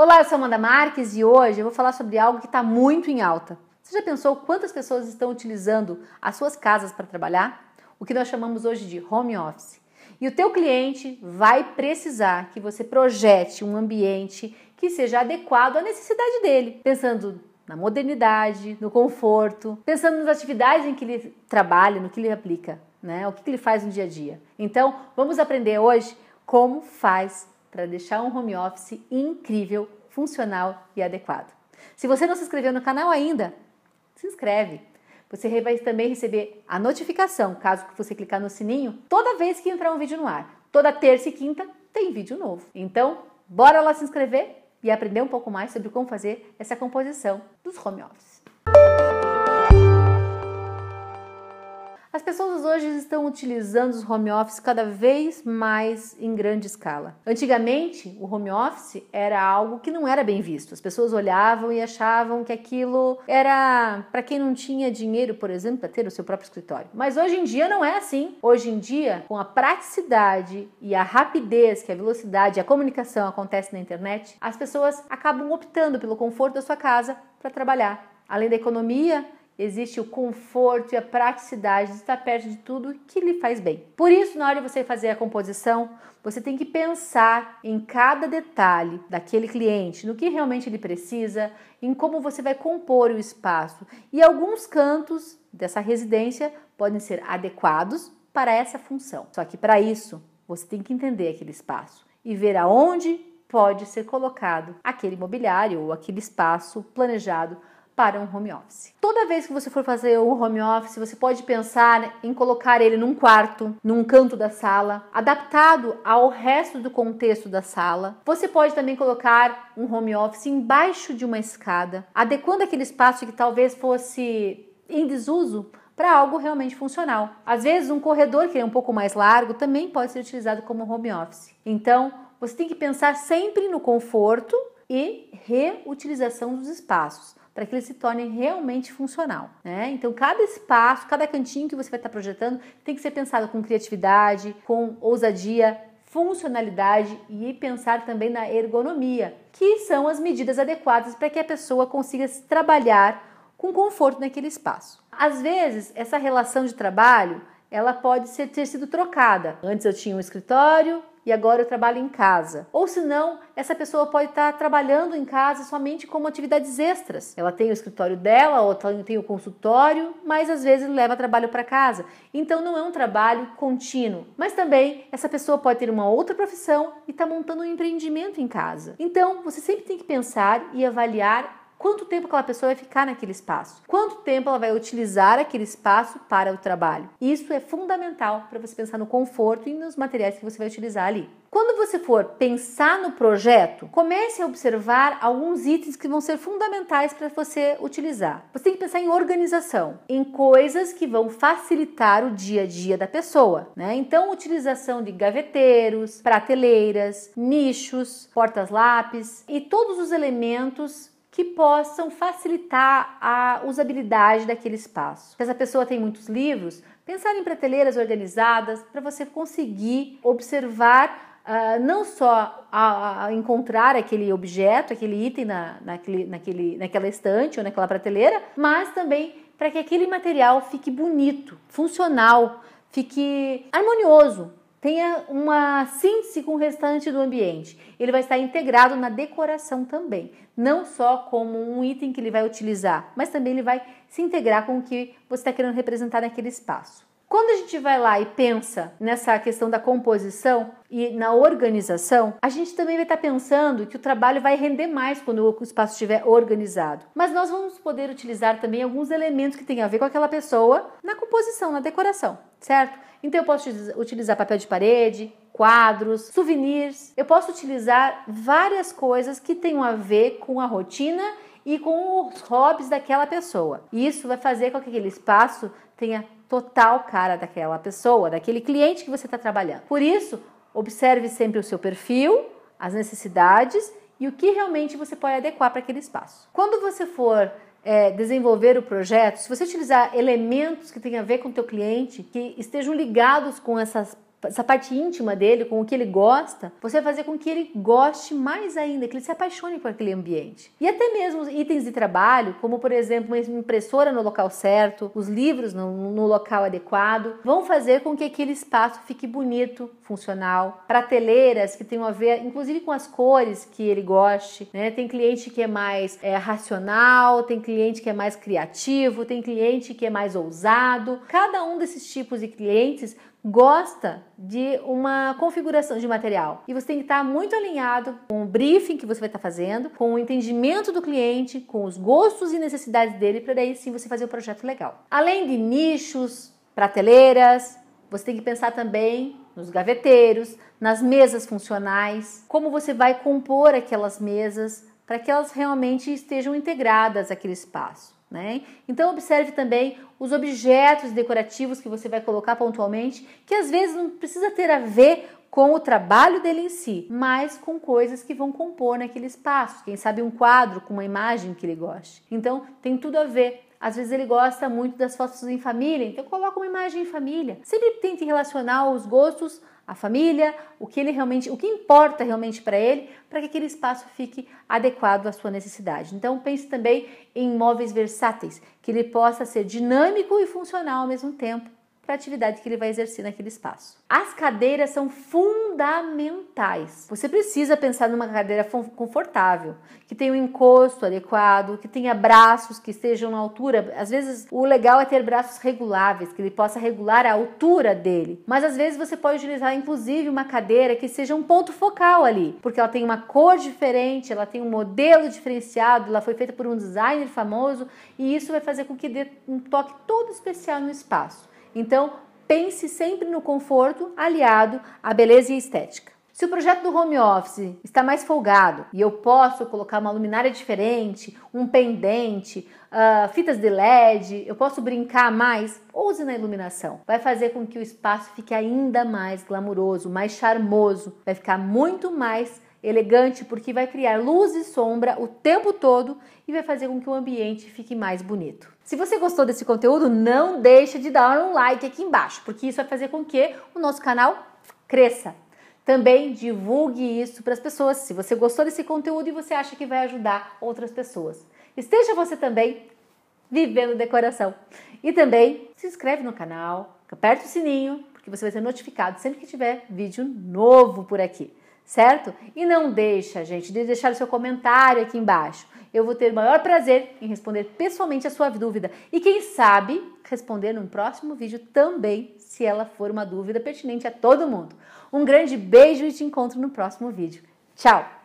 Olá, eu sou Amanda Marques e hoje eu vou falar sobre algo que está muito em alta. Você já pensou quantas pessoas estão utilizando as suas casas para trabalhar? O que nós chamamos hoje de home office. E o teu cliente vai precisar que você projete um ambiente que seja adequado à necessidade dele, pensando na modernidade, no conforto, pensando nas atividades em que ele trabalha, no que ele aplica, né? O que ele faz no dia a dia. Então, vamos aprender hoje como faz para deixar um home office incrível, funcional e adequado. Se você não se inscreveu no canal ainda, se inscreve. Você vai também receber a notificação, caso você clicar no sininho, toda vez que entrar um vídeo no ar. Toda terça e quinta tem vídeo novo. Então, bora lá se inscrever e aprender um pouco mais sobre como fazer essa composição dos home office. As pessoas hoje estão utilizando os home office cada vez mais em grande escala. Antigamente, o home office era algo que não era bem visto. As pessoas olhavam e achavam que aquilo era para quem não tinha dinheiro, por exemplo, para ter o seu próprio escritório. Mas hoje em dia não é assim. Hoje em dia, com a praticidade e a rapidez que a velocidade e a comunicação acontece na internet, as pessoas acabam optando pelo conforto da sua casa para trabalhar. Além da economia, existe o conforto e a praticidade de estar perto de tudo que lhe faz bem. Por isso, na hora de você fazer a composição, você tem que pensar em cada detalhe daquele cliente, no que realmente ele precisa, em como você vai compor o espaço. E alguns cantos dessa residência podem ser adequados para essa função. Só que para isso, você tem que entender aquele espaço e ver aonde pode ser colocado aquele mobiliário ou aquele espaço planejado para um home office. Toda vez que você for fazer um home office, você pode pensar em colocar ele num quarto, num canto da sala, adaptado ao resto do contexto da sala. Você pode também colocar um home office embaixo de uma escada, adequando aquele espaço que talvez fosse em desuso para algo realmente funcional. Às vezes, um corredor que é um pouco mais largo também pode ser utilizado como home office. Então, você tem que pensar sempre no conforto e reutilização dos espaços para que ele se torne realmente funcional. Né? Então, cada espaço, cada cantinho que você vai estar projetando tem que ser pensado com criatividade, com ousadia, funcionalidade e pensar também na ergonomia, que são as medidas adequadas para que a pessoa consiga trabalhar com conforto naquele espaço. Às vezes, essa relação de trabalho ela pode ser, ter sido trocada. Antes eu tinha um escritório, e agora eu trabalho em casa. Ou se não, essa pessoa pode estar trabalhando em casa somente como atividades extras. Ela tem o escritório dela, ou tem o consultório, mas às vezes leva trabalho para casa. Então não é um trabalho contínuo. Mas também essa pessoa pode ter uma outra profissão e estar tá montando um empreendimento em casa. Então você sempre tem que pensar e avaliar Quanto tempo aquela pessoa vai ficar naquele espaço? Quanto tempo ela vai utilizar aquele espaço para o trabalho? Isso é fundamental para você pensar no conforto e nos materiais que você vai utilizar ali. Quando você for pensar no projeto, comece a observar alguns itens que vão ser fundamentais para você utilizar. Você tem que pensar em organização, em coisas que vão facilitar o dia a dia da pessoa, né? Então, utilização de gaveteiros, prateleiras, nichos, portas-lápis e todos os elementos que possam facilitar a usabilidade daquele espaço. Se essa pessoa tem muitos livros, pensar em prateleiras organizadas para você conseguir observar uh, não só a, a encontrar aquele objeto, aquele item na, naquele, naquele, naquela estante ou naquela prateleira, mas também para que aquele material fique bonito, funcional, fique harmonioso tenha uma síntese com o restante do ambiente. Ele vai estar integrado na decoração também, não só como um item que ele vai utilizar, mas também ele vai se integrar com o que você está querendo representar naquele espaço. Quando a gente vai lá e pensa nessa questão da composição e na organização, a gente também vai estar pensando que o trabalho vai render mais quando o espaço estiver organizado. Mas nós vamos poder utilizar também alguns elementos que têm a ver com aquela pessoa na composição, na decoração, certo? Então eu posso utilizar papel de parede, quadros, souvenirs. Eu posso utilizar várias coisas que tenham a ver com a rotina e com os hobbies daquela pessoa. isso vai fazer com que aquele espaço tenha total cara daquela pessoa, daquele cliente que você está trabalhando. Por isso, observe sempre o seu perfil, as necessidades e o que realmente você pode adequar para aquele espaço. Quando você for é, desenvolver o projeto, se você utilizar elementos que tenham a ver com o teu cliente, que estejam ligados com essas essa parte íntima dele, com o que ele gosta, você vai fazer com que ele goste mais ainda, que ele se apaixone por aquele ambiente. E até mesmo itens de trabalho, como por exemplo uma impressora no local certo, os livros no, no local adequado, vão fazer com que aquele espaço fique bonito, funcional. Prateleiras que tenham a ver, inclusive com as cores que ele goste. Né? Tem cliente que é mais é, racional, tem cliente que é mais criativo, tem cliente que é mais ousado. Cada um desses tipos de clientes gosta de uma configuração de material e você tem que estar muito alinhado com o briefing que você vai estar fazendo, com o entendimento do cliente, com os gostos e necessidades dele, para daí sim você fazer um projeto legal. Além de nichos, prateleiras, você tem que pensar também nos gaveteiros, nas mesas funcionais, como você vai compor aquelas mesas para que elas realmente estejam integradas àquele espaço. Né? Então observe também os objetos decorativos que você vai colocar pontualmente, que às vezes não precisa ter a ver com o trabalho dele em si, mas com coisas que vão compor naquele espaço. Quem sabe um quadro com uma imagem que ele goste. Então tem tudo a ver. Às vezes ele gosta muito das fotos em família, então coloca uma imagem em família. Sempre tente relacionar os gostos a família, o que ele realmente, o que importa realmente para ele, para que aquele espaço fique adequado à sua necessidade. Então pense também em móveis versáteis, que ele possa ser dinâmico e funcional ao mesmo tempo para a atividade que ele vai exercer naquele espaço. As cadeiras são fundamentais. Você precisa pensar numa cadeira confortável, que tenha um encosto adequado, que tenha braços que estejam na altura. Às vezes o legal é ter braços reguláveis, que ele possa regular a altura dele. Mas às vezes você pode utilizar inclusive uma cadeira que seja um ponto focal ali, porque ela tem uma cor diferente, ela tem um modelo diferenciado, ela foi feita por um designer famoso e isso vai fazer com que dê um toque todo especial no espaço. Então, pense sempre no conforto aliado à beleza e estética. Se o projeto do home office está mais folgado e eu posso colocar uma luminária diferente, um pendente, uh, fitas de LED, eu posso brincar mais, Use na iluminação. Vai fazer com que o espaço fique ainda mais glamuroso, mais charmoso, vai ficar muito mais elegante, porque vai criar luz e sombra o tempo todo e vai fazer com que o ambiente fique mais bonito. Se você gostou desse conteúdo, não deixa de dar um like aqui embaixo, porque isso vai fazer com que o nosso canal cresça. Também divulgue isso para as pessoas, se você gostou desse conteúdo e você acha que vai ajudar outras pessoas. Esteja você também vivendo decoração. E também se inscreve no canal, aperta o sininho, porque você vai ser notificado sempre que tiver vídeo novo por aqui certo? E não deixa, gente, de deixar o seu comentário aqui embaixo. Eu vou ter o maior prazer em responder pessoalmente a sua dúvida e quem sabe responder num próximo vídeo também, se ela for uma dúvida pertinente a todo mundo. Um grande beijo e te encontro no próximo vídeo. Tchau!